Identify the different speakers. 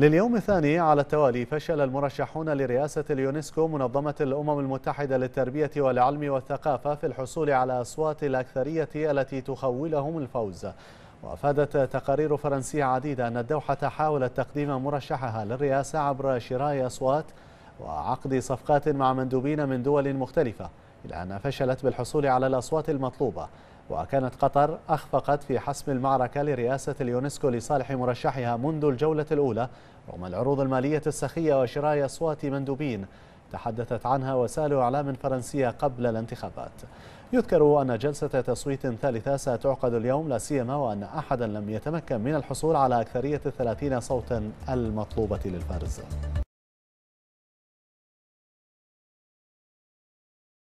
Speaker 1: لليوم الثاني على التوالي فشل المرشحون لرئاسة اليونسكو منظمة الأمم المتحدة للتربية والعلم والثقافة في الحصول على أصوات الأكثرية التي تخولهم الفوز وأفادت تقارير فرنسية عديدة أن الدوحة حاولت تقديم مرشحها للرئاسة عبر شراء أصوات وعقد صفقات مع مندوبين من دول مختلفة إلا أن فشلت بالحصول على الأصوات المطلوبة وكانت قطر أخفقت في حسم المعركة لرئاسة اليونسكو لصالح مرشحها منذ الجولة الأولى رغم العروض المالية السخية وشراء أصوات مندوبين تحدثت عنها وسائل إعلام فرنسية قبل الانتخابات يذكر أن جلسة تصويت ثالثة ستعقد اليوم لا سيما وأن أحدا لم يتمكن من الحصول على أكثرية الثلاثين صوتا
Speaker 2: المطلوبة للفرز